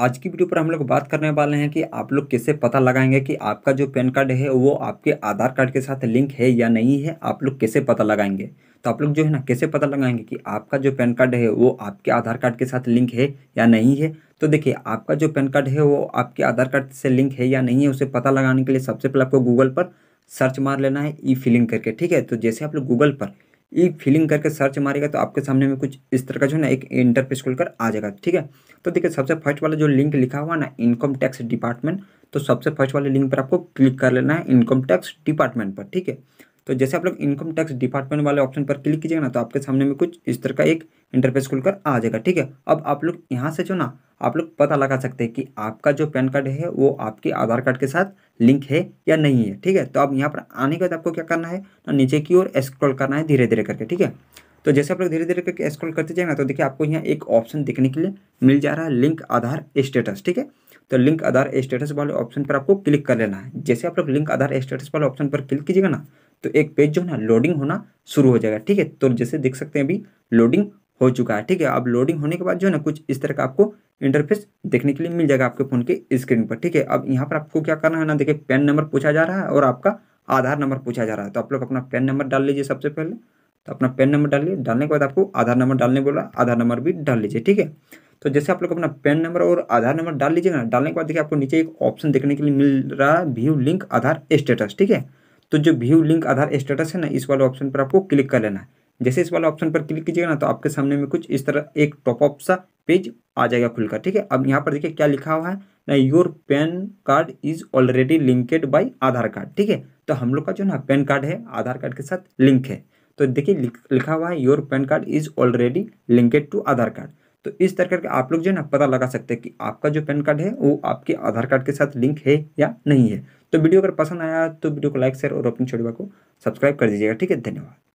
आज की वीडियो पर हम लोग बात करने वाले हैं कि आप लोग कैसे पता लगाएंगे कि आपका जो पैन कार्ड है वो आपके आधार कार्ड के साथ लिंक है या नहीं है आप लोग कैसे पता लगाएंगे तो आप लोग जो है ना कैसे पता लगाएंगे कि आपका जो पैन कार्ड है वो आपके आधार कार्ड के साथ लिंक है या नहीं है तो देखिए आपका जो पैन कार्ड है वो आपके आधार कार्ड से लिंक है या नहीं है उसे पता लगाने के लिए सबसे पहले आपको गूगल पर सर्च मार लेना है ई फिलिंग करके ठीक है तो जैसे आप लोग गूगल पर ये फिलिंग करके सर्च मारेगा तो आपके सामने में कुछ इस तरह का जो ना एक इंटरफेस खुलकर आ जाएगा ठीक है तो देखिए सबसे फर्स्ट वाला जो लिंक लिखा हुआ ना इनकम टैक्स डिपार्टमेंट तो सबसे फर्स्ट वाले लिंक पर आपको क्लिक कर लेना है इनकम टैक्स डिपार्टमेंट पर ठीक है तो जैसे आप लोग इनकम टैक्स डिपार्टमेंट वाले ऑप्शन पर क्लिक कीजिएगा ना तो आपके सामने में कुछ इस तरह का एक इंटरफेस खुलकर आ जाएगा ठीक है अब आप लोग यहाँ से जो ना आप लोग पता लगा सकते हैं कि आपका जो पैन कार्ड है वो आपके आधार कार्ड के साथ लिंक है या नहीं है ठीक है तो अब यहाँ पर आने के बाद आपको क्या करना है ना तो नीचे की ओर स्क्रॉल करना है धीरे धीरे करके ठीक है तो जैसे आप लोग धीरे धीरे करके स्क्रॉल करते जाएंगे तो देखिए आपको यहाँ एक ऑप्शन देखने के लिए मिल जा रहा है लिंक आधार स्टेटस ठीक है तो लिंक आधार स्टेटस वाले ऑप्शन पर आपको क्लिक कर लेना है जैसे आप लोग लिंक आधार स्टेटस वाले ऑप्शन पर क्लिक कीजिएगा ना तो एक पेज जो है ना लोडिंग होना शुरू हो जाएगा ठीक है तो जैसे देख सकते हैं अभी लोडिंग हो चुका है ठीक है अब लोडिंग होने के बाद जो है ना कुछ इस तरह का आपको इंटरफेस देखने के लिए मिल जाएगा आपके फ़ोन के स्क्रीन पर ठीक है अब यहाँ पर आपको क्या करना है ना देखिए पैन नंबर पूछा जा रहा है और आपका आधार नंबर पूछा जा रहा है तो आप लोग अपना पैन नंबर डाल लीजिए सबसे पहले तो अपना पैन नंबर डालिए डालने के बाद आपको आधार नंबर डालने बोला आधार नंबर भी डाल लीजिए ठीक है तो जैसे आप लोग अपना पैन नंबर और आधार नंबर डाल लीजिएगा ना डालने के बाद देखिए आपको नीचे एक ऑप्शन देखने के लिए मिल रहा है व्यू लिंक आधार स्टेटस ठीक है तो जो व्यू लिंक आधार स्टेटस है ना इस वाले ऑप्शन पर आपको क्लिक कर लेना है जैसे इस वाले ऑप्शन पर क्लिक कीजिएगा ना तो आपके सामने में कुछ इस तरह एक टॉपअप सा पेज आ जाएगा खुलकर ठीक है अब यहाँ पर देखिए क्या लिखा हुआ है ना your PAN card is already linked by Aadhaar card ठीक है तो हम लोग का जो ना पैन कार्ड है आधार कार्ड के साथ लिंक है तो देखिए लिख, लिखा हुआ है your PAN card is already linked to Aadhaar card तो इस तरह करके आप लोग जो है ना पता लगा सकते हैं कि आपका जो पैन कार्ड है वो आपके आधार कार्ड के साथ लिंक है या नहीं है तो वीडियो अगर पसंद आया तो वीडियो को लाइक शेयर और अपनी छोटी को सब्सक्राइब कर दीजिएगा ठीक है धन्यवाद